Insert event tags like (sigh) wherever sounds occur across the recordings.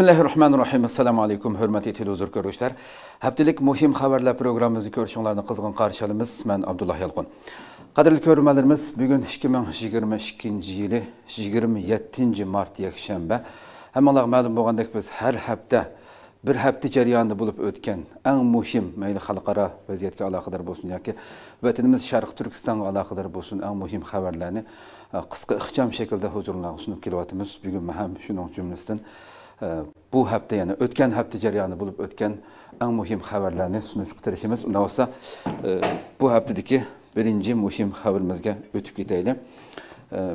bismillahi rohmanir rohim assalomu alaykum hurmatli televizor ko'ruvchilar haftalik muhim xabarlar programmamizni ko'rishinglarni qizg'in qarshi olamiz man abdulloh Yalqon. qadrli ko'rmanlarimiz bugun ikki ming yigirma ikkinchi yili yigirma yettinchi mart yakshanba hammalarga ma'lum bo'lgandek biz har hafta bir hafta jarayonida bo'lib o'tgan eng muhim mayli xalqaro vaziyatga aloqador bo'lsin yoki vatanimiz sharq turkistonga aloqador bo'lsin eng muhim xabarlarni e, qisqa ixcham shaklda huzuringizga sunib kelyapmiz bugun ham shuning jumlasidan Э, bu hafta ya'ni o'tgan hafta cereyanı bo'lib o'tgan eng muhim xabarlarni sunishga tirishimiz undan bo'lsa e, bu haftadagi birinchi muhim xabarimizga o'tib ketaylik e,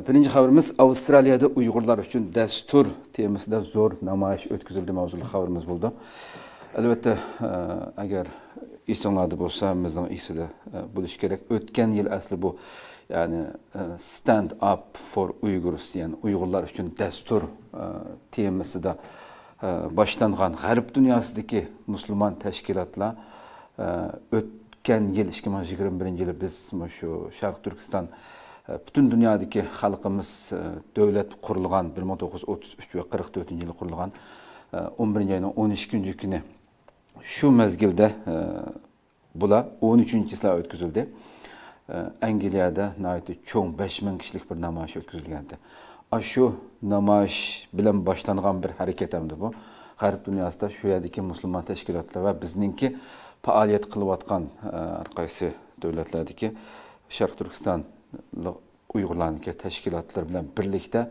birinchi haberimiz avstraliyada uyg'urlar uchun dastur temasida zo'r namoyish o'tkazildi mavzuli buldu. bo'ldi Әлбәттә, әгәр исеңләрдә булса, безнең исәдә булыш керек. Өткен ел әсле бұл ягъни Stand Up for Uyghurs, ягъни уйгырлар өчен дәстүр темасында башланган Гәрб дөньясындагы мусламан тәшкилатлар өткән ел 2021 елда без мошу Шарк Түркістан бүтін дүниядегі халқымыз дәулет құрылған 1933 ve 44 жылы құрылған 11 айының 12 күні shu mezgilda e, bular o'n uchinchisilar o'tkazildi e, angliyada cho'ng besh ming kishilik bir namoyish o'tkazilgandi shu namoyish bilan boshlangan bir harakat hamdi bu g'arb dunyosida shu yerdagi musulmon tashkilotlari va bizningki faoliyat qilayotgan e, har qaysi davlatlardagi sharq turkiston uyg'urlarniki tashkilotlar bilan birlikda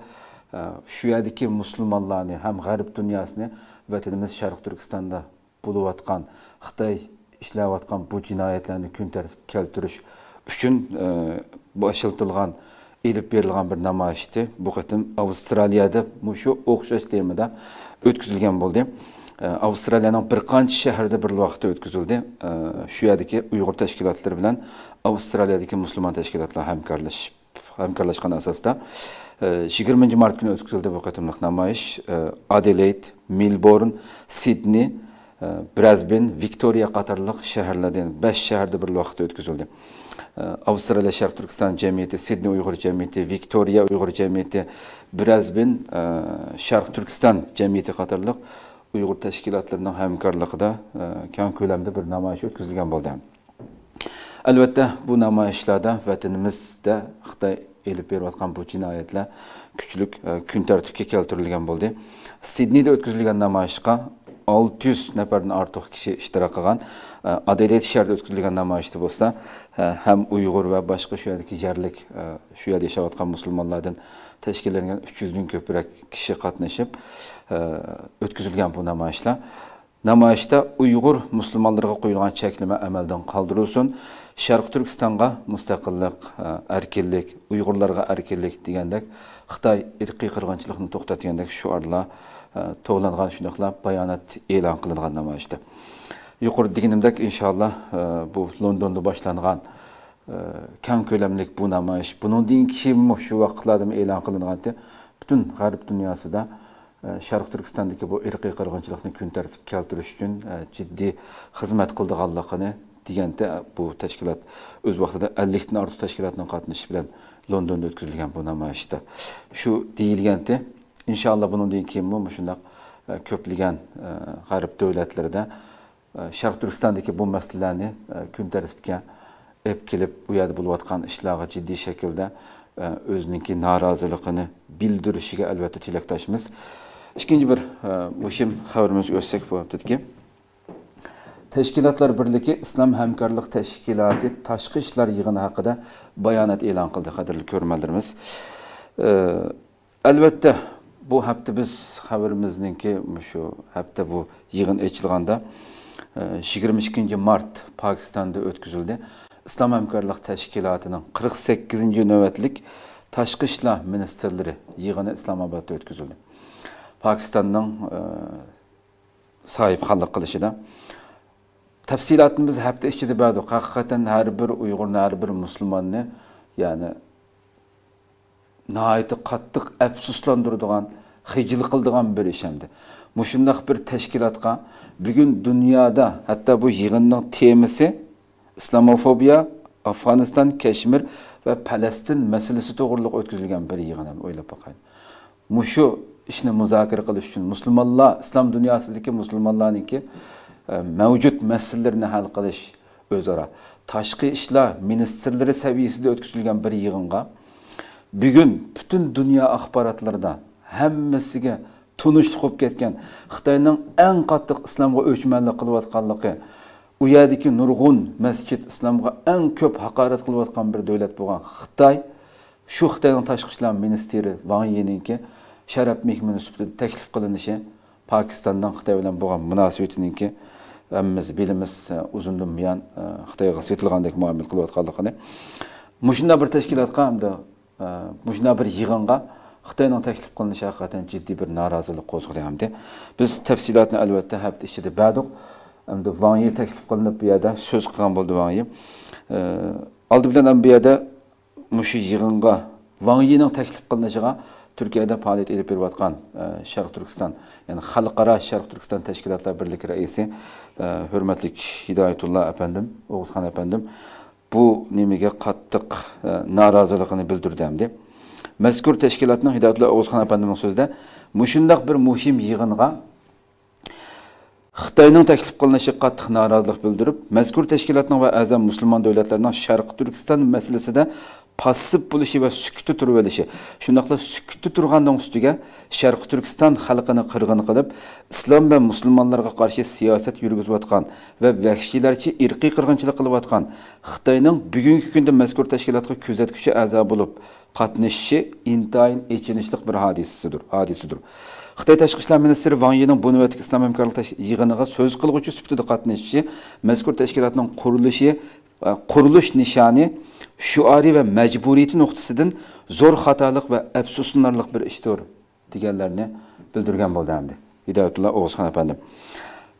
shu yerdagi musulmonlarni ham g'arb dunyosini vatanimiz sharq turkistonda bo'layotgan xitoy ishlayotgan bu jinoyatlarni kun tartibga keltirish uchun ishiltilgan e, ilib berilgan bir namoyishdi bu qatim avstraliyada shu o'xshash temada o'tkazilgan bo'ldi e, avstraliyaning bir qancha shaharda bir vaqtda o'tkazildi e, shu yerdagi uyg'ur tashkilotlari bilan avstraliyadagi musulmon tashkilotlar hamkorlashib hamkorlashgan asosda 20. mart kuni o'tkazildi bu qatimliq namoyish Adelaide, Melbourne, Sydney, Brisbane, viktoriya qatorliq shaharlarda 5 besh shaharda bir vaqtda o'tkazildi avstraliya sharq turkiston jamiyati sidney uyg'ur jamiyati viktoriya uyg'ur jamiyati brazbin sharq turkiston jamiyati qatorliq uyg'ur tashkilotlarining hamkorligida kam ko'lamda bir namoyish o'tkazilgan bo'ldi albatta bu namoyishlarda vatanimizda xitoy elib berayotgan bu jinoyatlar kuchlik kun tartibga keltirilgan bo'ldi sidneyda o'tkazilgan namoyishga 600 nəfərdən artıq kişi iştirak edən e, Adalet şəhərində ötküzülən namayişdə bolsa, e, həm Uyğur və başqa şu yerdəki yerlik, e, şu yerdə yaşayıb atqan müsəlmanlardan 300-dən köpürək kişi qatnaşıb ötküzülən bu namayişlər Namayışda Uyğur müsəlmanlara qoyulan çəkilmə əməldən qaldırılsın. Şərq Türkistanğa müstəqillik, erkinlik, Uyğurlara erkinlik deyəndək Xitay irqi qırğınçılığını toxtatdığındək şüarlar Э, to'g'langan shundoqla bayonot e'lon qilingan namoyishda yuqori deganimdek inshaalloh e, bu londonda boshlangan e, kam ko'lamlik bu namoyish bundan keyin shu vaqtlarda e'lon qilinganda butun g'arb dunyosida e, sharq turkistondagi bu irqiy qirg'inchilikni kun tartibga keltirish uchun jiddiy xizmat qildiganligini deganda bu tashkilot o'z vaqtida ellikdan ortiq tashkilotning qatnashishi bilan londonda o'tkazilgan bu namoyishda shu deyilganda inshaalloh bundan keyin bu shundoq e, ko'plagan e, g'arb davlatlarida sharq e, turkistondagi bu masalalarni kun tartibga ep kelib bu yerda bo'layotgan ishlarga jiddiy shaklda o'ziniki noroziligini bildirishiga albatta tilakdoshmiz ikkinchi bir muhim xabarimizga o'tsak bo'lyaptiki tashkilotlar birligi islom hamkorlik tashkiloti tashqi ishlar yig'ini haqida bayonot e'lon qildi qadrli ko'rmanlarimiz albatta bu hafta biz ki, şu hafta bu yig'in ochilganda 22 mart pokistonda o'tkazildi İslam hamkorlik teşkilatının 48 navbatlik tashqi ishlar ministrlari yig'ini islomobodda o'tkazildi pokistonning e, sahibxonlik qilishida tafsilotni biz hafta ichida berdik haqiqatan her bir uyg'urni her bir musulmonni ya'ni naiti qattiq afsuslantiradigan hijil qildigan bir ish hamdi mushundoq bir tashkilotga bugun dunyoda hatto bu yig'inning temasi islomofobiya afg'oniston kashmir va falastin masalasi to'g'riliq o'tkazilgan bir yig'in ham o'ylab boqayin mushu ishni muzokara qilish uchun musulmonlar islom dunyosidagi musulmonlarniki e, mevcut masalalarni hal qilish özara. Taşkı ishlar ministrlari seviyesinde o'tkazilgan bir yig'inga bugun butun dunyo axborotlarida hammasiga tunish qolib ketgan xitoyning eng qattiq islomga o'chmanlik qilayotganligi u yerdagi nurg'un masjid islomga eng ko'p haqorat qilayotgan bir davlat bo'lgan xitoy shu xitoyning tashqi ishlar ministri van yeninki sharaf mehmoni sifatida taklif qilinishi pokistondan xitoy bilan bo'lgan munosabatiniki hammamiz bilimiz uzundan buyon e, xitoyga svetilgandek muomala qilayotganligini mushunda bir tashkilotga hamda Э, мына бір жиғанға Қытайның тәкліп қылынышы ақиқатан жидді бір наразылық қозғылды де Біз тәпсилатын әлбетте әпті ішіде бәдіқ. Әмді ваңи тәкліп қылынып бұяда сөз қылған болды ваңи. Алды білен әм бұяда мүші жиғынға ваңиның тәкліп қылынышыға Түркияда пағалет еліп беріп атқан э, Шарқ Түркістан, яғни халықара Шарқ Түркістан Тәшкілатлар Бірлік рәйесі, э, Хүрмәтлік Хидайетулла әпәндім, Оғызхан әпәндім, бұл немеге қаттық ә, наразылығын білдірдім деп мәзкүр тәшкилатның хидатулла оғызхан апандының сөзіде мұшындақ бір мұхим жиғынға қытайның тәкліп қылынышы қаттық наразылық білдіріп мәзкүр тәшкилатның ва әзам мұсылман дәулеттерінің шарқ түркістан мәселесі де passiv bo'lishi va sukutda turib olishi shundoqla sukutda turgandan ustiga sharqi turkiston xalqini qirg'in qilib islom va musulmonlarga qarshi siyosat yurgizayotgan va vahshiylarcha irqiy qirg'inchilik qilayotgan xitoyning bugungi kunda mazkur tashkilotga kuzatuvchi a'zo bo'lib qatnashishi intayin echinishli bir hodisidir hodisidir xitoy tashqi ishlar ministri van yining bu islom hamkorlik yig'iniga so'z qilg'uchi sifatida qatnashishi mazkur tashkilotning qurilishi e, qurilish nishoni shuoriy va majburiyati nuqtasidan zo'r xatolik va afsuslanarlik bir ishdir deganlarni bildirgan bo'ldi hamdi hidoyatulloh o'g'izxon apandim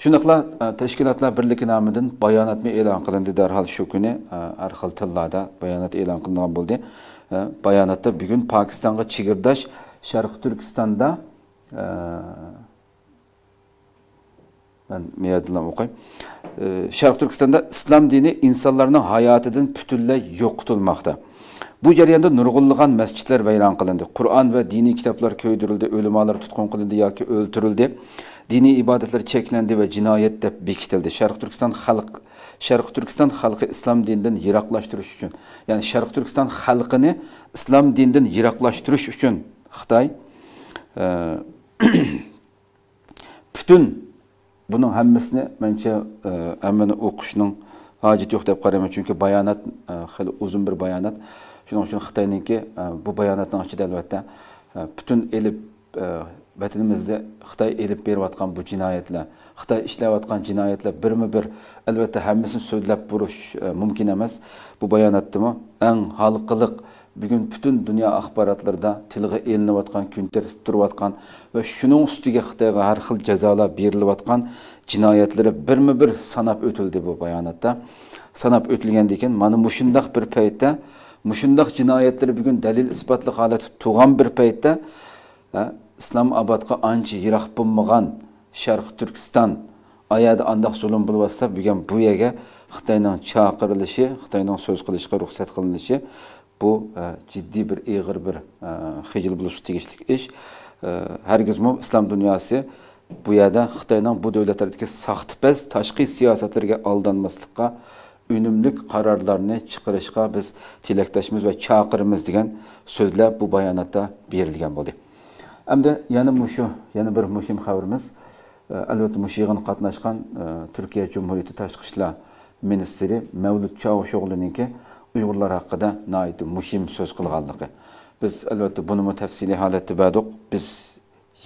shundoqla e, tashkilotlar birligi nomidan bayonotma e'lon qilindi darhol shu kuni e, har xil tillarda bayonot e'lon qilingan bo'ldi e, bayonotda bugun pokistonga chegirdosh sharq turkistonda Ben meyadından okuyayım. Ee, Şarkı Türkistan'da İslam dini insanların hayatının pütülle yok tutulmakta. Bu jarayonda nurg'ulligan masjidlar vayron qilindi. Qur'on va diniy kitoblar ko'ydirildi, o'limalar tutqun qilindi yoki o'ltirildi. Diniy ibodatlar cheklandi va jinoyat deb bekitildi. Sharq Türkistan xalq Sharq Türkistan halkı İslam dininden yiroqlashtirish için, ya'ni Sharq Türkistan halkını İslam dininden yiroqlashtirish için Xitoy e, (clears throat) butun buning hammasini manimcha e, hammani o'qishning hojati yo'q deb qaramayman chunki bayonot hali e, uzun bir bayonot shuning uchun xitoyninki e, bu bayonotning ichida albatta butun elib vatanimizda xitoy elib berayotgan bu jinoyatlar xitoy ishlayotgan jinoyatlar birma bir albatta hammasini so'zlab burish mumkin emas bu bayonotdami eng xalqiliq бүгін бүтін Дүния ақпаратларда тилге элинип жатқан күн тартип тұрып аткан ва шұның үстүгө қытайға әр қыл жазалар беріліп аткан жинаятları бирме бир санап өтілді бул баянатта санап өтүлгөндөн екен мана мушундак бір пейтте мушундак жинаяттар бүгін дәлел испатлык халат туған бір пейтте ислам абадка анча йырак болмаган шаркы түркистан аяда андак зулум болуп атса бүгүн бу жерге кытайдын сөз кылышка рұқсат кылынышы bu e, ciddi bir eg'ir bir e, xijil bo'lishga tegishli ish e, hargizmi islom dunyosi bu yerda xitoyning bu davlatlardagi saxtipaz tashqi siyasetlerine aldanmaslikqa ünümlük qarorlarni chiqarishga biz tilakdoshmiz va çakırımız degan so'zlar bu bayonotda berilgan bo'ldi de yana muşu, yana bir muhim haberimiz. albatta mushu yig'in qatnashgan turkiya jumhuriyati tashqi ishlar ministri mavlud chavusho'g'liniki uyg'urlar haqida nihoyatda muhim so'z qilganligi biz albatta buni tafsiliy holatda berdik biz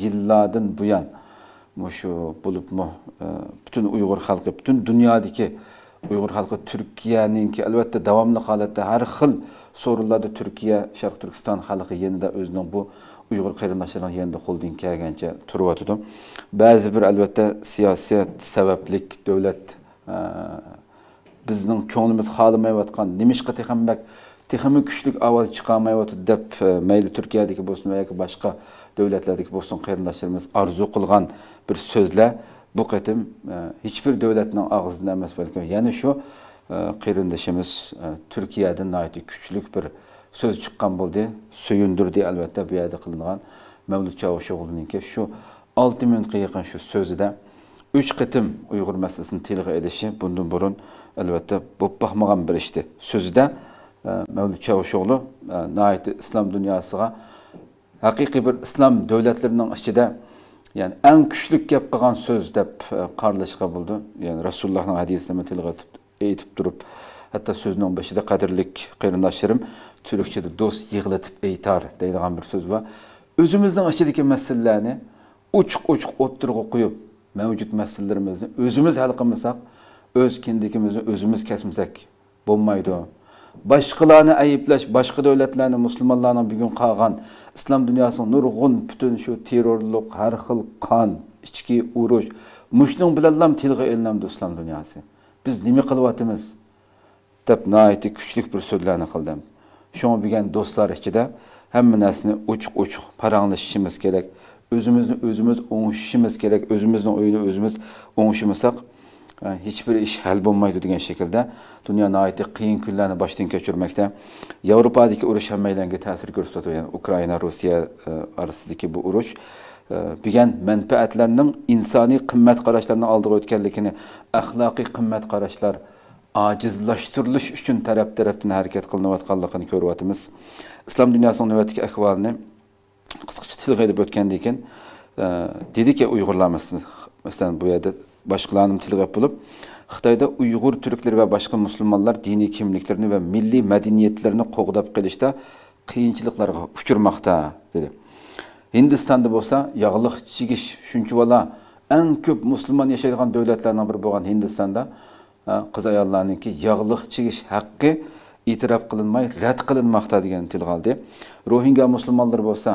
yillardan buyon shu bo'libmi e, butun uyg'ur xalqi butun dunyodagi uyg'ur xalqi turkiyaninki albatta davomli holatda har xil so'rinlarda turkiya sharq turkiston xalqi yanada o'zining bu uyg'ur qarindoshlarini yanada qo'ldan kelgancha turyotidi ba'zi bir albatta siyosiy sabablik davlat e, bizning ko'nglimiz xohlamayotgan nimishqa texambak texmi kuchli ovoz chiqolmayotdi deb e, mayli turkiyadagi bo'lsin va yoki boshqa davlatlardagi bo'lsin qarindoshlarimiz orzu qilgan bir so'zlar bu qatim e, hech bir davlatning og'zidan emas balki ya'ni shu e, qarindoshimiz turkiyadan kuchli bir so'z chiqqan bo'ldi suyundirdi albatta bu yerda qilingan mavlud chavusho'g'liniki shu 6 minutga yaqin shu so'zida үч кытым уйгур мәсьәлесен тилгә элеше бундан burun elbette bu бакмаган бер иште. Сүздә Мәүлид Чавыш oğlu İslam dünyasına дөньясына haqiqiy bir islom davlatlarining ichida ya'ni en eng kuchli söz de so'z e, kabuldu. Yani bo'ldi ya'ni rasulullohning hadisini tilga aytib turib hatto so'zning boshida qadrlik qarindoshlarim turkchada do'st yig'latib aytar deydigan bir so'z va o'zimizning ichidagi meselelerini uchuq uchuq o'ttirg'a okuyup. mövcud məsələlərimizi özümüz həll qılmasaq, öz kindikimizi özümüz kəsməsək olmaydı. Başqalarını ayıblaş, başqa dövlətlərini, müsəlmanların bu gün qalğan İslam dünyasının nurğun bütün şu terrorluq, hər xil qan, içki uruş, müşnün bilallam tilğə elinəmdi İslam dünyası. Biz nimi qılvatımız? Dəb nəhayəti küçlük bir sözlərini qıldım. Şunu bilən dostlar ikidə həmmə nəsini uçuq-uçuq paranlaşışımız gerek. o'zimizni özümüz o'ngishimiz gerek, o'zimizni uyni özümüz o'ngishimisak e, hiçbir iş ish hal bo'lmaydi degan shaklda dunyo nihoyatda qiyin kunlarni boshdan Avrupa'daki yevropadagi urush ham maydonga ta'sir ko'rsatdi yani ukraina Rusya e, arasındaki bu urush degan manfaatlarning insoniy qimmat qarashlarni oldiga o'tganligini axloqiy qimmat qarashlar ojizlashtirilish uchun taraf tarafdan harakat qilinayotganligini ko'ryapmiz islom dunyosining navbatdagi ahvolini qisqacha tilg'ay deb o'tganda ekan dediki uyg'urlarmiz masalan bu yerda boshqalarni tilg'ab bo'lib xitoyda uyg'ur turklar va boshqa musulmonlar diniy kimliklarini va milliy madaniyatlarini qo'g'dab qilishda qiyinchiliklarga uchirmoqda dedi hindistonda bo'lsa yog'liq chigish shuncha eng ko'p musulmon yashaydigan davlatlardan biri bo'lgan hindistonda e, qiz ayollarningki yog'liq chigish haqqi e'tirof qilinmay rad qilinmoqda degan tilg'aldi rohingya musulmonlar bo'lsa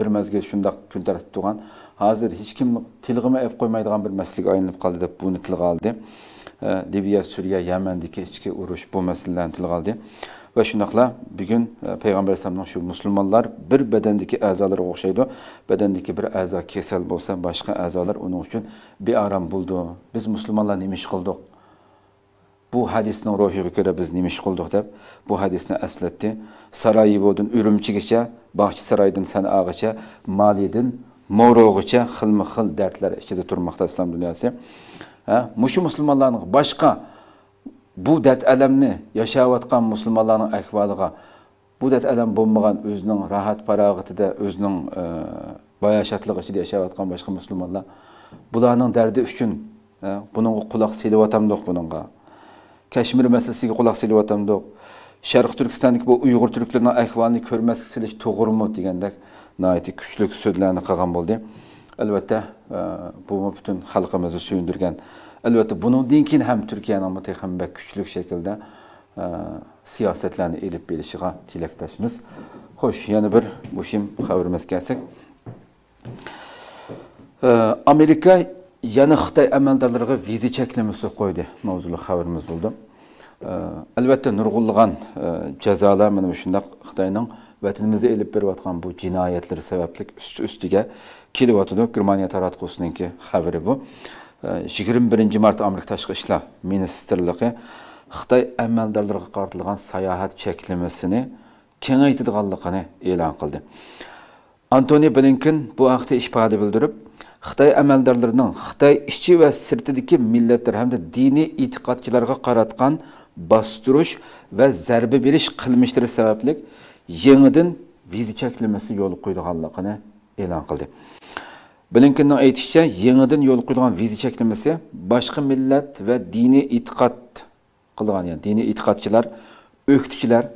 bir mezgil şundaq kültürüp durgan. Hazır hiç kim tilgimi ep koymaydigan bir meslik ayınıp kaldı dep bunu tilga aldı. E, Liviya, Suriye, Yemen'deki içki uruş bu meselelerini tilga aldı. Ve şundaqla bugün e, Peygamber Efendimiz'in şu Müslümanlar bir bedendeki azaları okşaydı. Bedendeki bir aza kesel olsa başka azalar onun için bir aram buldu. Biz Müslümanlar ne iş kıldık? bu hadisning ruhiga ko'ra biz nima ish qildik deb bu hadisni aslatdi sarayevodan urumchigacha baxchi saroydan sanagacha maliydan mo'rog'icha xilma dertler dardlar ichida turmoqda islom dunyosi mushu musulmonlarni başka bu dert alamni yashayotgan musulmonlarni ahvoliga bu dert dard alam bo'lmagan o'zining rohat farog'atida o'zining e, bayashatliq ichida yashayotgan boshqa musulmonlar bularning dardi uchun e, kulak quloq selayotamdiq bununla. kashmir masalasiga quloq solayotgandik sharq turkistondagi bu uyg'ur turklarning ahvolini ko'rmaslik silish to'g'rimi degandek kuchli so'zlarni qilgan bo'ldi albatta e, bu butun xalqimizni suyundirgan albatta bundan keyin ham turkiyani ham kuchli shaklda e, siyosatlarni elib berishiga tilakdoshmiz xo'sh yana bir bo'shim xabarimizga kelsak e, amerika yana xitoy amaldorlariga viza cheklamasi qo'ydi mavzuli xabarimiz bo'ldi albatta nurg'unlagan e, jazolar mana shundoq xitoyning vatanimizga ilib berayotgan bu jinoyatlar sababli usti ustiga kelyotidi germaniya taratqusiniki xabari bu yigirma birinchi mart amerika tashqi ishlar ministrligi xitoy amaldorlariga qaratilgan sayohat cheklamasini kengaytirganligini e'lon qildi antoni blinkin bu haqda ish bildirib Xitay əməldarlarının Xitay işçi və sirtidəki millətlər həm də dini etiqadçılara qaratqan bastırış və zərbə biriş qılmışları səbəblik yenidən viza çəkilməsi yolu qoyduğanlığını elan qıldı. Blinken'in aytışça yenidən yol qoyduğan viza çəkilməsi başqa millət və dini etiqad qılğan, yani dini etiqadçılar, öktüçülər,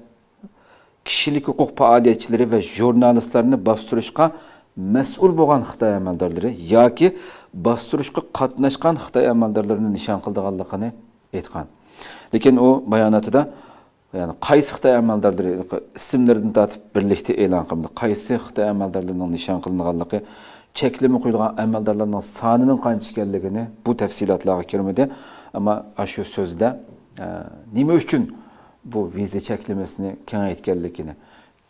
kişilik hüquq fəaliyyətçiləri və jurnalistlerini bastırışqa məsul boğan Xitay əməldarları yoki bastırışqa qatnaşqan Xitay əməldarlarını nişan qıldığanlığını aytqan. Lekin o bayonotidə yəni qaysi Xitay əməldarları isimlərini tatib birlikdə e'lon qildi. Qaysi Xitay əməldarlarının nişan qilinğanlığı, cheklimi qo'yilgan amaldorlarning sonining qancha ekanligini bu tafsilotlarga kirmadi ammo shu so'zda nima uchun bu viza cheklamasini kengaytganligini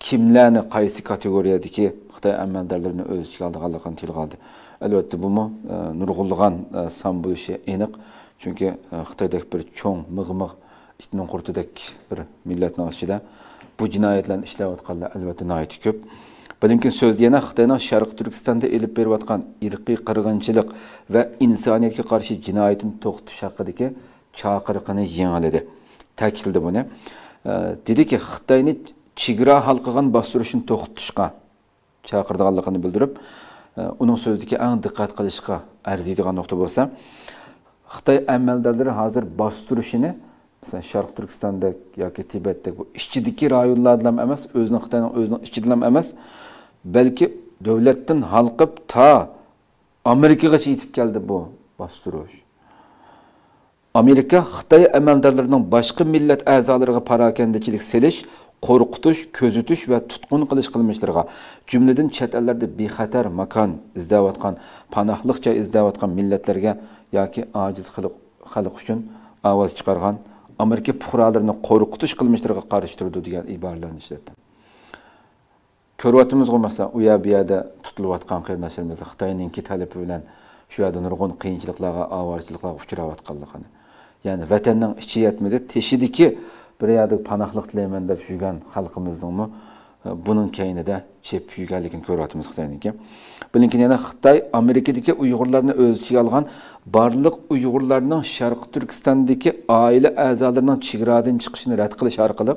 kimlarni qaysi kategoriyadagi xitoy amaldorlarini o'z ichiga olganligini tilga oldi albatta bumi e, nurg'ulg'an e, san bo'lishi aniq chunki e, xitoydek bir cho'ng mig'miq mig' itning qurtidek bir millatni ichida bu jinoyatlarni ishlayotganlar albatta nihoyatda ko'p bilinki so'zda yana xitoyning sharqi turkistonda ilib berayotgan irqiy qirg'inchilik va insoniyatga qarshi jinoyatni to'xtatish haqidagi chaqiriqini yengiladi ta'kidladi Dedi ki xitoyni чигра халқыған бастырышын тоқтышқа чақырдығанлығын білдіріп, onun сөздіке әң dikkat kalışka, әрзейдіған ноқта болса, Қытай әмәлдәрлері hazır бастырышыны, mesela Şark Türkistan'da ya ki Tibet'te bu işçidiki rayonlardan emez, özünün Xitay'ın özünün işçidilen emez. Belki devletten halkıp ta Amerika'ya yetip geldi bu bastırış. Amerika Xitay əməldarlarının başqa millət əzalarına parakendeçilik seliş, korkutish ko'zitish ve tutkun qilish qilmishlarga Cümleden çetelerde ellarda bexatar makon izlayotgan panohliq joy izlayotgan millatlarga yoki ojiz xalq uchun ovoz chiqargan amerika puhralarini qo'rqitish qilmishlarga qarshi turdi degan iboralarni ishlatdi ko'ryapmiz masalan u yoq bu yoqda tutilayotgan qarindoshlarimiz xitoyninki talabi bilan shu yoqda nurg'un qiyinchiliklarga ovorchiliklarga uchrayotganligini ya'ni vatanning ichi yetmadi teshidiki E, bir yerda panohlik tilayman deb yurgan xalqimizningmi buning keyinida chep yurganligini ko'ryapmiz xitoyniki ki yana xitoy amerikadagi uyg'urlarni o'z ichiga olgan barliq uyg'urlarning sharqi turkistondagi oila a'zolarining chegaradan chiqishini rad qilish orqali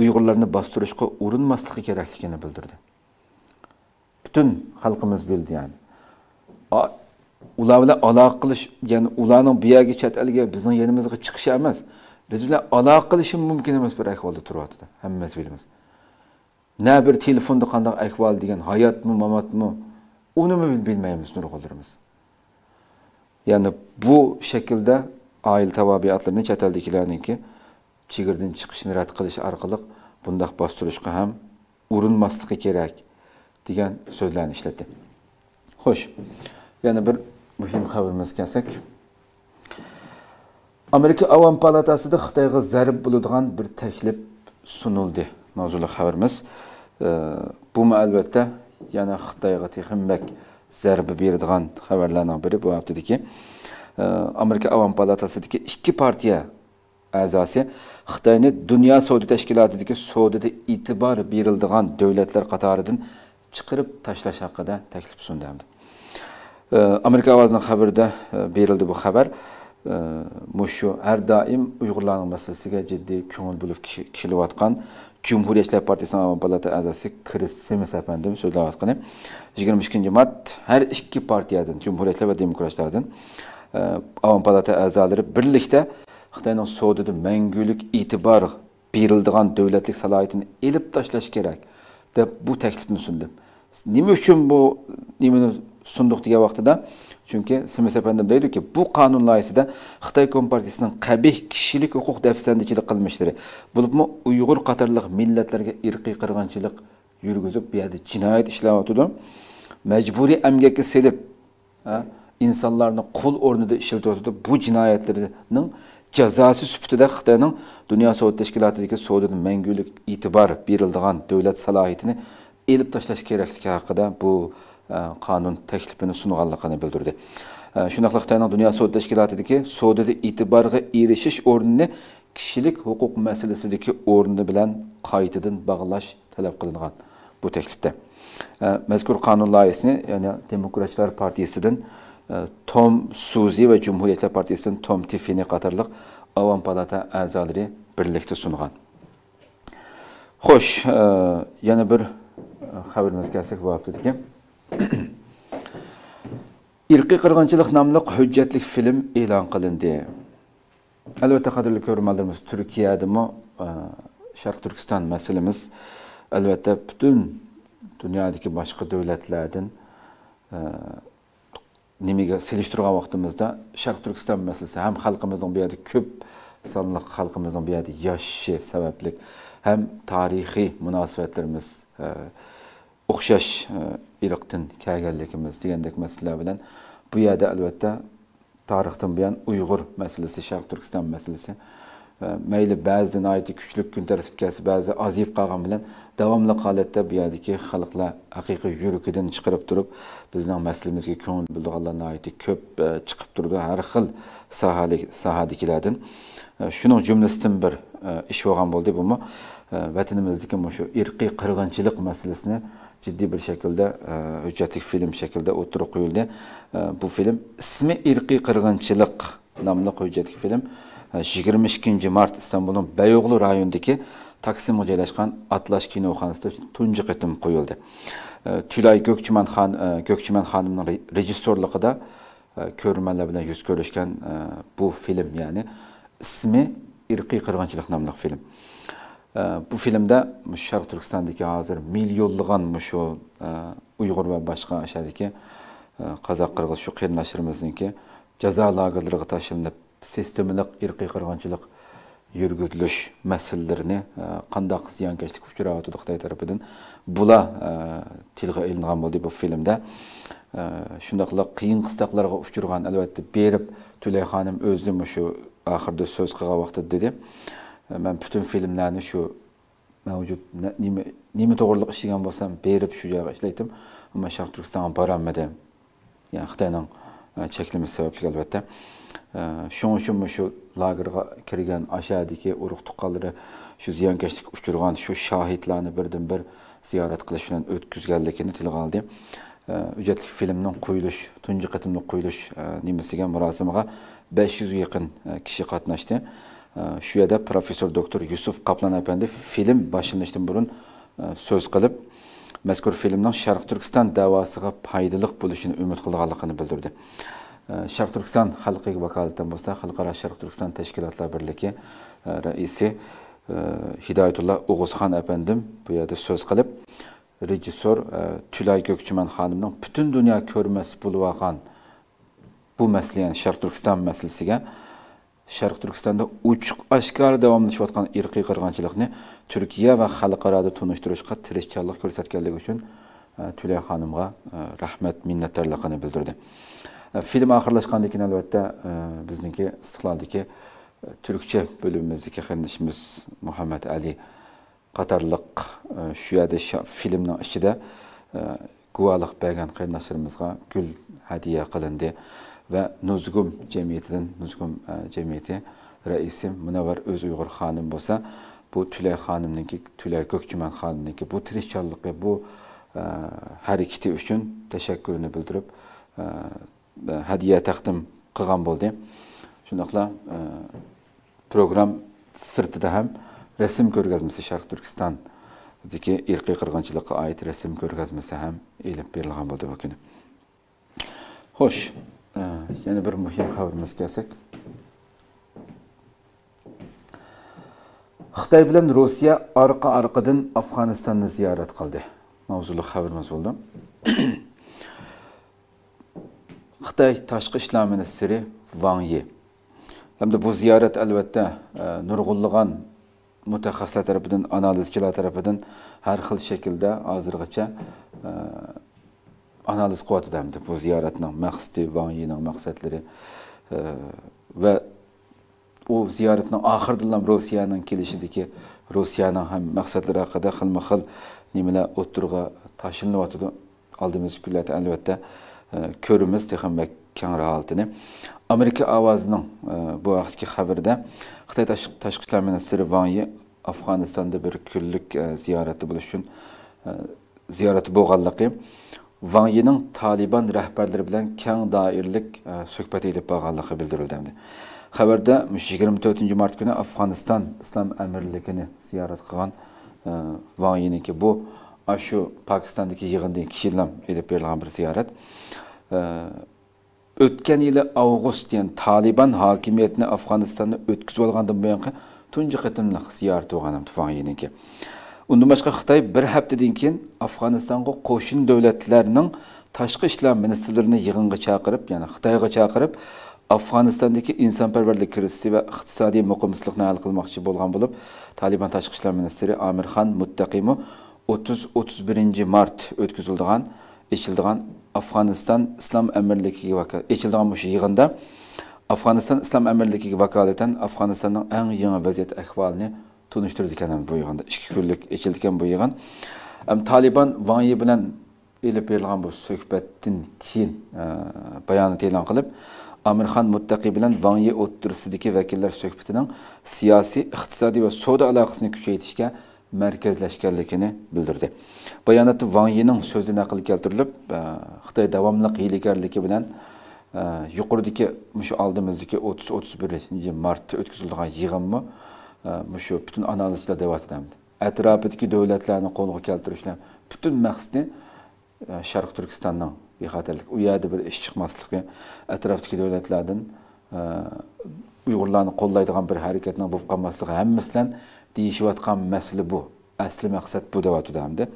uyg'urlarni bostirishga urinmasligi kerakligini bildirdi butun xalqimiz bildi ya'ni ular bilan aloqa qilish ya'ni ularning bu yerga chet elga bizning yerimizga chiqishi biz bilan aloqa qilishi mumkin emas bir ahvolda turyapti hammamiz bilamiz na bir telefonda qanday ahvol degan hayotmi mamotmi unimi bilmaymiz nurg'uldirimiz ya'ni bu shaklda oil tabobiatlarni chet eldagilarniki chegirdan chiqishni rad qilish orqali bundoq bostirishga ham urinmasligi kerak degan so'zlarni ishlatdi xo'sh yana bir muhim xabarimizga kelsak amerika avom palatasida xitoyga zarb bo'ladigan bir taklif sunildi mavzuli xabarimiz bu albatta yana xitoyga teximmak zarba beradigan xabarlardan biri bu haftadagi e, amerika avom palatasidagi ikki partiya a'zosi xitoyni dunyo savdo tashkilotidagi savdoda e'tibor berildigan davlatlar qatoridan chiqarib tashlash haqida taklif sundi amerika ovozining xabarida berildi e, bu xabar Ee, mushu har doim uyg'urlarning masalasiga jiddiy ko'ngil bo'lib kelayotgan jumhuriyatchilar partiyasini avom palata a'zosi kris semis apandim so'zlayotgani yigirma ikkinchi mart her ikki partiyadan jumhuriyatchilar va demokratlardan e, avom palata a'zolari birlikda xitoyning sudida mangulik e'tibor berildigan davlatlik salohiyatini ilib tashlash kerak de bu taklifni sundim Niye uchun bu nimani sunduq degan vaqtida chunki simis apandim deydi ki bu qonun loyihasida xitoy kompartiyasining qabih kishilik huquq dafsandichilik qilmishlari bo'libmi uyg'ur qatorliq millatlarga irqiy qirg'inchilik yurgizib bu yerda Mecburi ishlayotidi majburiy amgakka selib kul qul o'rnida ishlatyotidi bu cinayetlerinin jinoyatlarning jazosi sifatida xitoyning dunyo savdo tashkilotidagi savdoda mangulik e'tibor berildigan davlat salohiyatini elib tashlash kerakligi haqida bu ee, qonun taklifini sunganligini bildirdi shundoqla ee, xitoyning dunyo sud tashkilotidagi sudida e'tiborga erishish o'rnini kishilik huquq masalasidagi o'rni bilan qaytadan bog'lash talab qilingan bu teklifte. Ee, mazkur qonun loyihasini ya'ni demokratlar partiyasidan e, tom suzi ve jumhuriyatlar Partisi'nin tom tifini qatorliq avom palata a'zolari birlikda sungan Hoş e, yana bir e, xabarimiz kelsak bu haftadagi (coughs) irqiy qirg'inchilik nomli hujjatli film e'lon qilindi albatta qadrli ko'rmanlarimiz turkiyadami e, sharq turkiston masalamiz albatta butun dunyodagi boshqa davlatlardan e, nimaga selishtirgan vaqtimizda sharq turkiston masalasi ham xalqimizning bu yerda ko'p sonli xalqimizning bu yerda yashashi sababli ham tarixiy munosabatlarimiz e, o'xshash e, iriqdan kelganligimiz degandek masalalar bilan bu yerda albatta tarixdan buyon uyg'ur masalasi sharq turkiston masalasi e, mayli ba'zida nihoyatda kuchlik kun tartibkasi ba'zi ozayib qolgan bilan davomli holatda bu yerdagi xalqlar haqiqiy yurakidan chiqarib turib bizning maslimizga ko'ngil bildirganlar nihoyatda ko'p e, chiqib turdi har xil sohalik sohadagilardan shuning jumlasidan bir ish bo'lgan bo'ldi bumi mana shu irqiy qirg'inchilik masalasini jiddiy bir shaklda e, hujjatli film shaklida o'tirib qo'yilgan e, bu film ismi irqiy qirg'inchilik nomli hujjatli film e, yigirma ikkinchi mart istanbulning bayog'li rayonidagi taksimga joylashgan atlash kinoxonasida tunji qatim qo'yildi tulay go'kchiman xon go'kchiman xonimning rejissyorligida ko'rmanlar bilan yuz ko'rishgan bu film ya'ni ismi irqiy qirg'inchilik nomli film bu filmda sharq turkistondagi hozir millionlagan shu uyg'ur va boshqa o'shadagi qozoq qirg'iz shu qarindoshlarimizniki jazo lagerlariga tashlanib sistemalik irqiy qirg'inchilik yurgizilish masalalarini qandoq ziyonkashlik uchrayotdi xitoy tarafidan bular tilga ilingan oldu bu filmda shundoqla qiyin qistoqlarga uchirgan albatta berib Tülay xonim o'zi shu oxirida so'z qilgan dedi ben bütün filmlerini şu mevcut nime nime doğruluk işleyen basam berip şu yerga işleytim. Ama Şark Türkistan'a baranmadım. Yani Xitayning e, çekilmesi sebebiyle elbette. E, Şun şu şu lagerga kirgen aşağıdaki uruk tuqqanlari şu ziyankeşlik uchurgan şu şahitlarni birdan bir ziyorat qilish bilan o'tkazganligini tilga oldi. E, filmden kuyuluş qo'yilish, tunji qatimli qo'yilish nimasiga murosimiga 500 ga yaqin kishi qatnashdi. Э, shu yerda professor doktor yusuf qaplon apandi film boshlanishdan burun e, so'z qilib mazkur filmni sharq turkiston davosiga foydali bo'lishini umid qilganligini bildirdi e, sharq turkiston xalqiga vakolatdan bo'lsa xalqaro sharq turkiston tashkilotlar birligi e, raisi hidoyatulla o'g'izxon apandim bu yerda so'z qilib rejissor tulay ko'kchiman xonimning butun dunyo ko'rmasi bo'lib bu masalan sharq turkiston masalasiga Шарқ Түркістанда ұчық ашқар давамын ішіп отқан ирқи қырғаншылық Түркия ва халықарады тұныштырышқа тірешкерлік көрсеткерлік үшін Түлей ханымға рахмет миннаттарлықыны білдірді. Фильм ақырлашқан декен әлбәтті біздіңке сұқландыке түркче бөліміздіке қырындышымыз Мұхаммед Али қатарлық шүйәді фильмнің ішіде Қуалық бәген қырындашырымызға күл әдия қылынды. va nuzgum jamiyatidan nuzgum e, jamiyati raisi Münevver Öz uyg'ur Hanım bo'lsa bu ki Tülay tulay Hanım'ın ki bu ve bu e, harakati uchun tashakkurini bildirib e, hadya taqdim qilgan bo'ldi e, program sirtida ham rasm ko'rgazmasi sharq turkistondagi irqiy qirg'inchilikqa oid resim ko'rgazmasi ham ilim berilgan bo'ldi bu kuni xo'sh yana bir muhim xabarimizga kelsak xitoy bilan rossiya orqa orqadan afg'onistonni ziyorat qildi mavzuli xabarimiz bo'ldi (clears throat) xitoy tashqi ishlar ministri van yi hamda bu ziyorat albatta e, nurg'unlagan mutaxassislar tarafidan analizchilar tarafidan har xil shaklda hozirgacha e, analiz qilyotgandim bu ziyoratning maqsadi vangining maqsadlari e, va u ziyoratning oxirida ham rossiyaning kelishidagi rossiyani ham maqsadlari haqida xilma xil nimalar o'ttirg'a tashilinayotidi oldimizgi kunlarda albatta e, ko'rimiz tehamak kengra altını. Amerika ovozining e, bu vaxtki xabarda xitoy tashqi ishlar Ministri Wang afg'onistonda bir kunlik ziyorati bo'lish uchun ziyorati bo'lganligi Ван Талибан рәхбәрлері білән кәң даирлік э, сөхбәт ейліп бағалықы білдірілді. Хабарда 24 март күні Афғанистан Ислам әмірлікіні зиярат қыған э, Ван Йиніңке бұл ашу Пакистандық еғінден кейлім еліп берілген бір зиярат. Өткен елі дейін Талибан хакимиетіні Афғанистанды өткізу олғанды бұянқы түнжі қытымлық зиярат оғаным Ван undan boshqa xitoy bir haftadan keyin afg'onistonga qo'shni davlatlarning tashqi ishlar ministrlarini yig'inga chaqirib ya'ni xitoyga chaqirib afg'onistondagi insonparvarlik krizi va iqtisodiy muqimsizlikni hal qilmoqchi bo'lgan bo'lib taliban tashqi ishlar ministri amir Khan muttaqimov 30-31 mart o'tkazildigan Afganistan İslam islom amirligiga echildigan bu yig'inda Afganistan islom Emirliği vakolatan Afganistan'ın eng yangi vaziyat ahvolini tunishtirdi ekan bu yig'inda ikki kunlik ichildi ekan bu yig'in taliban vanyi bilan ilib berilgan bu suhbatdan keyin e, bayonot e'lon qilib amirxon muttaqiy bilan vanyi o'tirisidagi vakillar suhbatining siyosiy iqtisodiy va savdo aloqasini kuchaytirishga markazlashganligini bildirdi bayonotda vanyining so'zi naql keltirilib e, xitoy davomli hiylagarligi bilan e, yuqoridagi shu oldimizdagi o'ttiz o'ttiz birinchi martda o'tkazilgan yig'inmi şu bütün analizlər devat edəmdir. Ətrafidəki dövlətlərini qolğa gəltirişlə bütün məqsədi Şərq Türkistandan bixatərlik. O yerdə bir iş çıxmaslığı, ətrafdakı dövlətlərdən Uyğurlarını qollaydığan bir hərəkətin olub qalmaslığı həmmisindən deyişiyətqan məsələ bu. Əsli məqsəd bu devat edəmdir.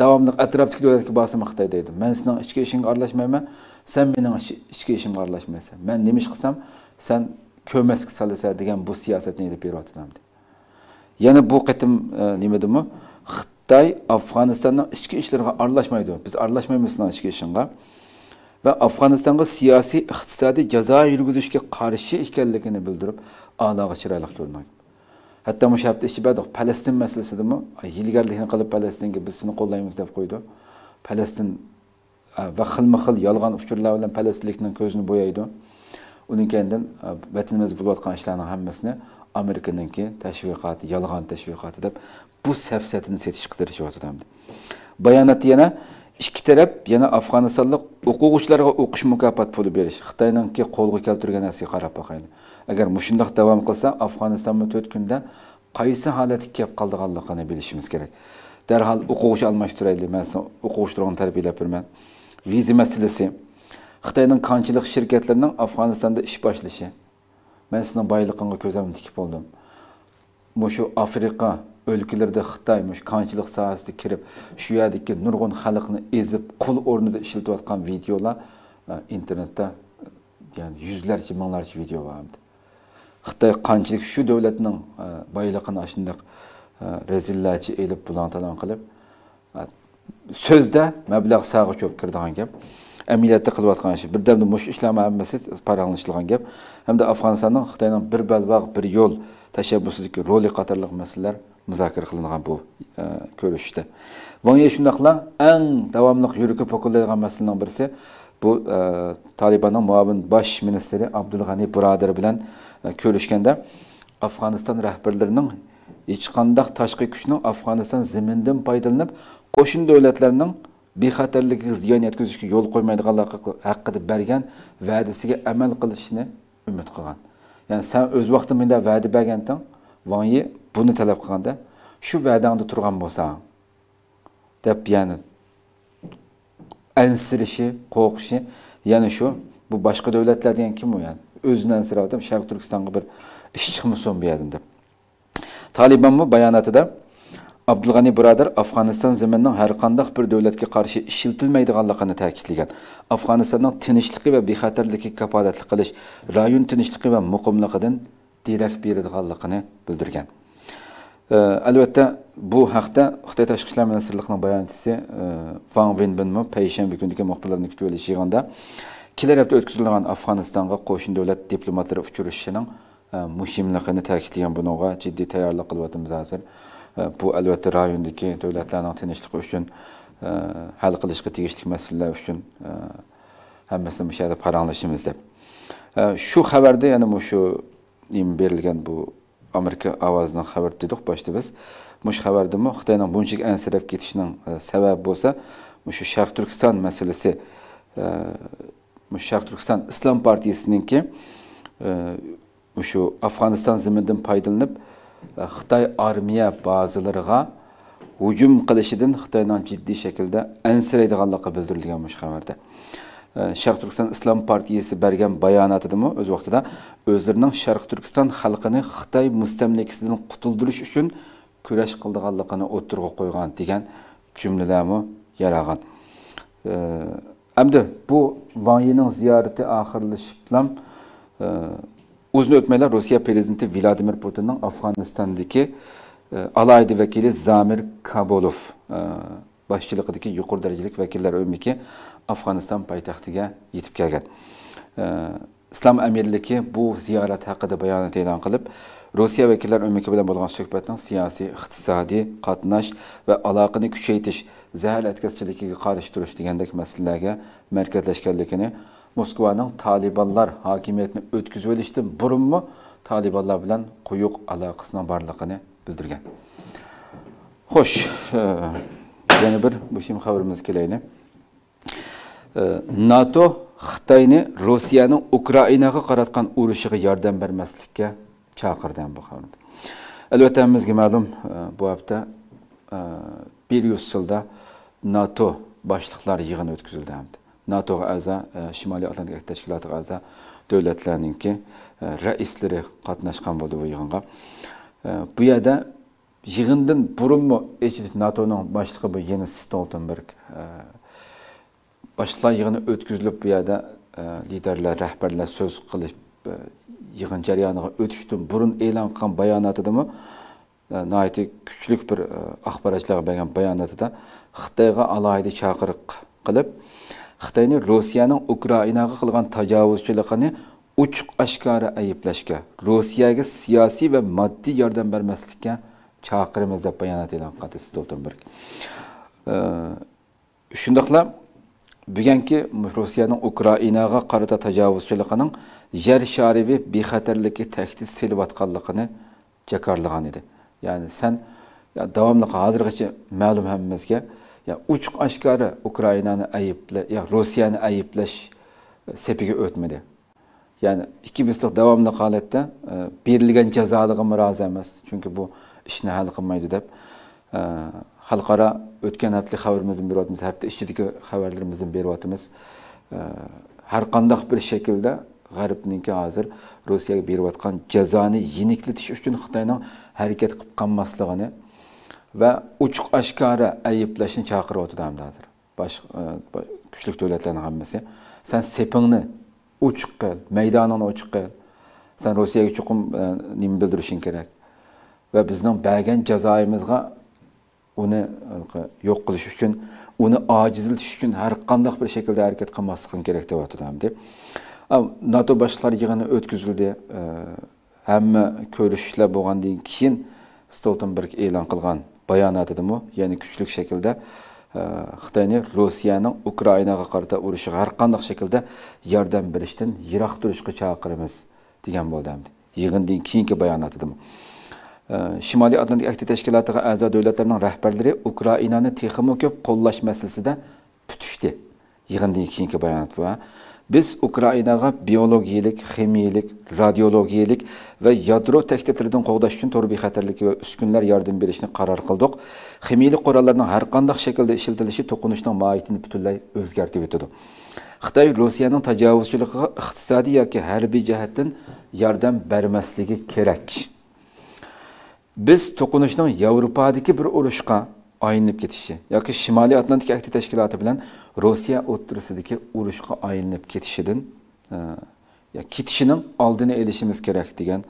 Davamlıq ətrafdakı dövlətə basım Xitayda idi. Mən sənin içki işinə aralashmayam. Sən mənim içki işimə aralashmayasan. Mən nə iş qılsam, sən ko'mas degan bu siyosatni ilib beryotganman yana bu qitim e, nima dedimi xitoy afg'onistonning ichki ishlariga aralashmaydi biz aralashmaymiz ichki ishinga va afg'onistonga siyosiy iqtisodiy jazo yurgizishga qarshi ekanligini bildirib alog'i chiroyli ko'rinadi hatto o'sha hafta ichibadiq falastin masalasidami yilgarlikni qilib falastinga biz sizni qo'llaymiz deb qo'ydi falastin e, va xilma xil yolg'on uchurlar bilan falastinlikni ko'zini bo'yaydi undan keyindan e, vatanimizda bo'layotgan ishlarni hammasini amerikaniki tashviqoti yolg'on tashviqoti deb bu safsatini setish qidirishyotdi bayonotda yana ikki taraf yana afg'onistonlik o'quvchilarga o'qish mukofot puli berish xitoyninki qo'lga keltirgan narsaga qarab boqayli agar mushundoq davom qilsa afg'onistonni to'rt kunda qaysi holatga kelib qoldiganligini bilishimiz kerak darhol o'quvchi almashtiraylik man sizni o'quvchilarni tarbiyalab beraman viza masalasi xitoyning qanchalik shirkatlarining afg'onistonda ish boshlashi man sizni boyliqingga ko'zimni tikib bo'ldim shu afrika o'lkalarida xitoy mush qanchilik sohasida kirib shu yerdagi nurg'un xalqni ezib qul o'rnida ishlatayotgan videolar e, internetda e, ya'ni yuzlarcha minglarcha video bor xitoy qanchalik shu davlatning e, boyligini shundaq rezillarcha elib bulon qilib so'zda mablag' sag'i ko'p kirdigan gap amaliyotda qilayotgan ishi birdamda mush ishlamayapmiz desak paranglanishilgan gap hamda afg'onistonning xitoyning bir balbag' bir yo'l tashabbusidagi roli qatorliq masalalar muzokara qilingan bu e, ko'rishishda vanye shundoqla eng davomli yuragi po'kiladigan masalaning birisi bu e, tolibonning muavin bosh ministri abdulg'ani buradir bilan e, ko'rishganda afg'oniston rahbarlarining hech qandaq tashqi kuchning afg'oniston zimindan foydalanib qo'shin davlatlarning bexatarligiga ziyon yetkazishga yo'l qo'ymaydiganlar haqida bergan va'dasiga amal qilishni umid qilgan ya'ni san o'z vaqtida menga va'da berganding vanyi buni talab qilganda shu va'dangda turgan bo'lsang deb ya'ni ansirishi qo'rqishi yana shu bu boshqa davlatlar degan kim u ya'ni o'zini sharq turkistonga bir ish chiqmasin bu yerdan deb tolibonmi bayonotida abdulg'ani birodar afg'oniston zaminining har qanday bir davlatga qarshi ishiltilmaydiganligini ta'kidlagan afg'onistonning tinchligi va bexatarligiga kapolatlik qilish rayon tinchligi va muqimligidan derak beradiganligini bildirgan albatta bu haqda xitoy tashqi ishlar ministrligining e, van venbinmi payshanba kungi muxbirlarni kutib olish yig'inida kelar hafta o'tkazilgan afg'onistonga qo'shni davlat diplomatlari uchrashishining muhimligini ta'kidlagan bunaqa jiddiy tayyorlik qilyapmiz hozir bu əlbəttə rayondakı dövlətlərin tenişliyi üçün e, həll qilishqa tegishli məsələlər üçün e, həmməsini müşahidə paranlaşımızdır. E, şu xəbərdə, yəni bu şu verilən bu Amerika avazının xəbər dedik başda biz. Müş xəbərdimi Xitayla bunçıq ənsirəb getişinin səbəbi bolsa, müş Şərq Türkistan məsələsi müş Şərq Türkistan İslam Partiyasınınki müş Afğanistan zəmindən faydalanıb Э, xitoy armiya bazalariga hujum qilishidan xitoyning jiddiy shaklda ansiraydiganligi bildirilgan mush xabarda э, sharq turkiston islom partiyasi bergan bayonotidami o'z vaqtida o'zlarining sharq turkiston xalqini xitoy mustamlikasidan qutuldirish uchun kurash qildiganligini o'tirg'a qo'ygan degan jumlalarmi Hem э, de bu vayining ziyorati oxirlashib ham uzun Rusya Prezidenti Vladimir Putin'in Afganistan'daki e, alaydı vekili Zamir Kabulov e, başçılıqdagi derecelik vekiller vakillar o'miki afg'oniston poytaxtiga yetib kelgan e, islom amirligi bu ziyorat haqida bayonot e'lon qilib rossiya vakillar o'miki bilan bo'lgan suhbatning siyosiy iqtisodiy qatnash va aloqani kuchaytirish zehir atkazchiligiga qarshi turish degandek masalalarga markazlashganligini moskvaning talibanlar hokimiyatni o'tkazib olishdan burunmi talibanlar bilan quyuq aloqasini borligini bildirgan xo'sh e, yana bir muhim xabarimiz kelaylik e, nato xitoyni rossiyani ukrainaga qaratgan urushiga yordam bermaslikka chaqirgan bu xabarda albatta hammamizga ma'lum e, bu hafta yilda nato boshliqlari yig'ini o'tkazildi NATOға әза, Шимали Атлантик тәшкілатыға әза дөләтләрнеңке рәисләре катнашкан булды бу йыгынга. Бу яда yig'indan burunmi natoni boshlig'i bu yeni stoltenberg e, boshliqlar yig'ini o'tkazilib bu yerda e, liderlar rahbarlar so'z qilish e, yig'in jarayoniga o'tishdan burun e'lon qilgan bayonotidami nihoyatda bir bergan bayonotida xitoyga alohida chaqiriq qilib xitoyni rossiyaning ukrainaga qilgan tajovuzchiligini uchuq oshkora ayblashga rossiyaga siyosiy va moddiy yordam bermaslikka chaqiramiz deb bayonot e'lon qildi stoltenberg shundoqla bugungi rossiyaning ukrainaga qarata tajovuzchiligining yer sharivi bexatarligi tahdid selayotganligini jakarlagan edi ya'ni sen ya, davomli hozirgacha ma'lum hammamizga ya uch aşkarı ukrainani ayıplı, ya rossiyani ayiblash e, sepiga o'tmadi ya'ni ikki misliq davomli holatda e, berilgan jazolig'im rozi emas chunki bu ishni hal qilmaydi deb e, xalqaro o'tgan haftalik xabarimizni işçideki haberlerimizin bir xabarlarimizni E, har kandak bir shaklda g'arbniki hozir rossiyaga berayotgan jazoni cezanı uchun xitoyning harakat hareket qolmasligini va ochiq oshkora ayblashni chaqiryapti hamdadir boshqa e, kuchli davlatlarni hammasi ham san sepingni ochiq qil maydoningni ochiq qil san rossiyaga chuqur e, nima bildirishing kerak va bizning bergan jazoimizga uni yo'q qilish uchun uni ojizlatish için her kandak bir shaklda harakat qilmasliging kerak deyaptiam deb nato yığını ötküzüldü. E, hem köylüşüyle bo'lgandan keyin stoltenberg ilan kılgan bayonotidami ya'ni kuchlik shaklda e, xitoyni rossiyaning ukrainaga qarata urushi har qanday shaklda yordam berishdan yiroq turishga chaqiramiz degan bo'ldi yig'indan keyingi bayonotidami e, shimoliy atlantik akti tashkilotiga a'zo davlatlarning rahbarlari ukrainani texmi ko'p qo'llash masalasida putishdi yig'indan keyingi bayonot bu Biz Ukraynaga biologiyalik, ximiyalik, radiologiyalik ve yadro tehditlaridan qo'g'dash uchun turbiy xatarlik va uskunlar yordam berishni qaror qildik. Ximiyalik qurollarning har qanday shaklda ishlatilishi to'qinishning mohiyatini butunlay o'zgartirib o'tadi. Xitoy Rossiyaning tajovuzchiligiga iqtisodiy yoki harbiy jihatdan yordam bermasligi kerak. Biz to'qinishning Avrupa'daki bir urushga oyinlab ketishi yoki shimoliy atlantika akti tashkiloti bilan rossiya o'ttirisidagi urushga oyinlab ketishidan e, ketishining oldini olishimiz kerak degan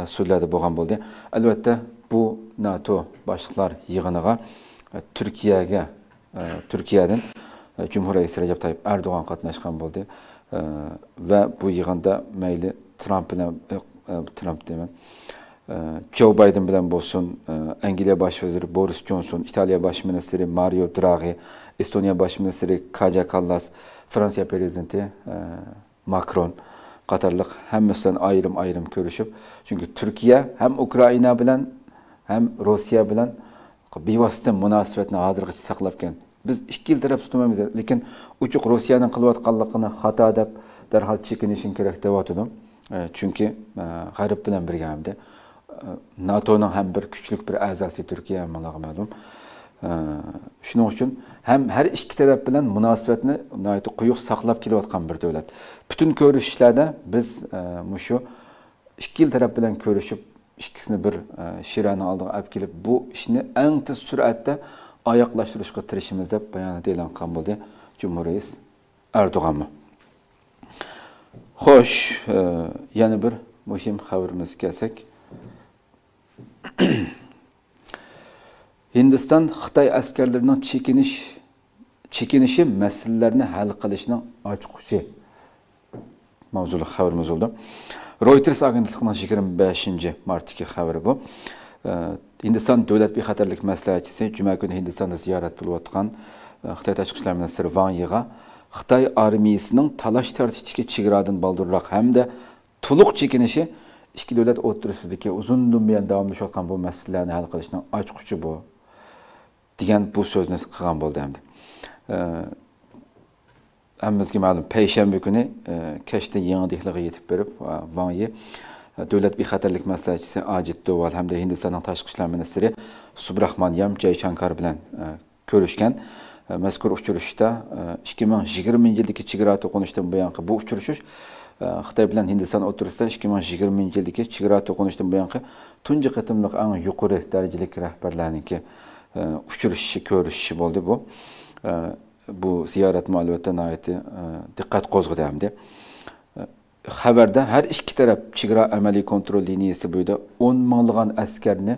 e, so'zlarda bo'lgan bo'ldi albatta bu nato boshliqlar yig'iniga e, turkiyaga turkiyadan jumhur raisi rajab tayib erdo'g'on qatnashgan bo'ldi va bu yig'inda mayli tramp bilan tramp deyman Ee, Joe Biden bilen bo'lsin e, angliya bosh boris Johnson, İtalya bosh mario Draghi, Estonya bosh kaja kallas Fransa prezidenti e, Macron, makron qatorliq hammasidan ayrım ayrim ko'rishib chunki turkiya ham ukraina bilan ham rossiya bilan bevosita munosabatni hozirgacha saqlabgan biz ikki yil taraf tutmaymiz lekin uchuq rossiyani qilayotganligini xato deb darhol chekinishim kerak deyotgandim chunki e, g'arb bilan bir hamda nato э, NATOның ham bir kuchlik bir a'zosi Turkiya hammalarga ma'lum. Shuning uchun ham har ikki taraf bilan munosabatni nihoyat quyuq saqlab kelayotgan bir davlat. Butun ko'rishishlarda biz mushu ikki yil taraf bilan ko'rishib, ikkisini bir shirani oldiga olib kelib, bu ishni eng tez sur'atda oyoqlashtirishga tirishimiz deb bayonot e'lon qilgan bo'ldi Jumhuriyet Erdo'g'anmi. Xo'sh, yana bir muhim xabarimiz kelsak, (clears throat) hindiston xitoy askarlarining chekinish chekinishi masalalarini hal qilishning ochquchi mavzuli xabarimiz bo'ldi reuters agentligining yigirma beshinchi martdagi xabari bu hindiston davlat bexatarlik maslahatchisi juma kuni hindistonda ziyorat bo'layotgan xitoy tashqi ishlar ministri van yiga xitoy armiyasining talash tortishdagi chegaradan baldurroq hamda to'liq chekinishi iki dövlət oturusudakı uzun dinməyən davamlı olan bu məsələlərini həll qilishning açquchi bu degan bu so'zni qilgan bo'ldi endi hammamizga ma'lum payshanba kuni kashda yangidiklarga yetib borib vangi davlat bexatarlik maslahatchisi ajit doval hamda hindistonning tashqi ishlar ministri subrahmanyam jayshankar bilan ko'rishgan mazkur uchrashishda ikki ming yigirmanchi yildagi chegara to'qinishdan buyongi bu uchrashish xitoy bilan hindiston o'rtasida ikki ming yigirmanchi yildagi chegara to'qinishdan buyongi tunji qitimliq eng yuqori darajalik rahbarlarniki uchrashishi ko'rishishi bo'ldi bu bu ziyorat albatta nihoyatda diqqat qo'zg'adi hamda xabarda har ikki taraf chegara amaliy kontrol liniyasi bo'yida o'n minglagan askarni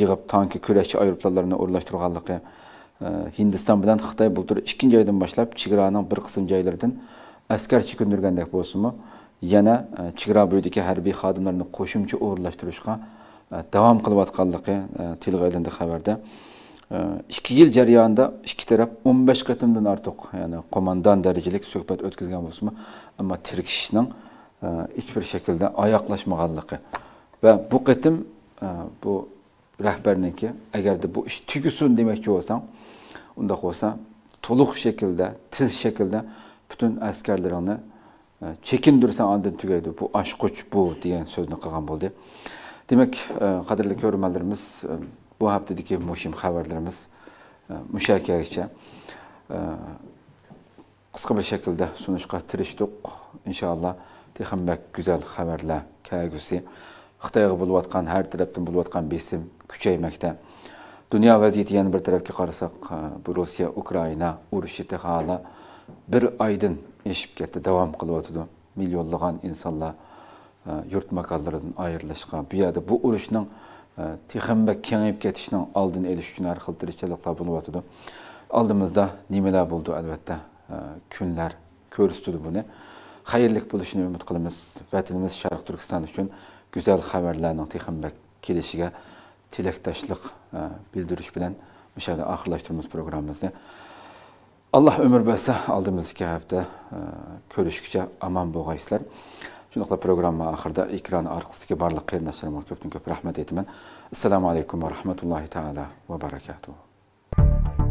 yig'ib tanki kurashchi aeroplanlarini o'rlashtirganligi hindiston bilan xitoy bultur ikkinchi oydan boshlab chegaraning bir qism joylaridan askarchi kundirgandek bo'lsinmi yana chegara bo'yidagi harbiy xodimlarni qo'shimcha o'rinlashtirishga e, davom qilayotganligi e, tilga ilindi xabarda e, ikki yil jarayonida ikki taraf o'n besh qatimdan ortiq ya'ni qo'mondon darajalik suhbat o'tkazgan bo'lsinmi ammo tirkishishning hech bir shaklda oyoqlashmaganligi ve bu katım bu ki eğer de bu ish tugusin ki bo'lsang onda bo'lsa to'liq şekilde tez şekilde bütün e, çekin dursan andın tügeydi. Bu aşk koç bu diyen sözünü kılgan buldu. Demek kadirli e, görmelerimiz e, bu haftadaki muşim haberlerimiz müşakiyeçe kısa bir şekilde sunuşka tırıştık İnşallah tehimbek güzel haberler kelgüsi. Xitayga buluvatkan, her taraftan buluvatkan besim küçeymekte. Dünya vaziyeti yeni bir tarafki qarasak, bu Rusya-Ukrayna urushi hala bir oydan eshib ketdi davom qilyotidi millionlagan insonlar e, yurt makonlaridan ayrilishgan bu yerda bu urushning e, texamba kengayib ketishning oldini olish uchun har xil tirikchiliklar bo'lyotidi oldimizda nimalar bo'ldi albatta e, kunlar ko'rsatdi buni xayrlik bo'lishini umid qilamiz vatanimiz sharq turkiston uchun go'zal xabarlarning texamba kelishiga tilakdoshlik bildirish bilan o'sha oxirlashtiramiz programmamizni alloh umr bersa oldimizgi həftə e, ko'rishguncha aman bo'lg'aysizlar Şunaqla proqramma axırda ekran barlıq qeyrinə sələmək ko'pdan köp rəhmət etmən. Assalamu alaykum və rəhmətullahi taala və barakatuh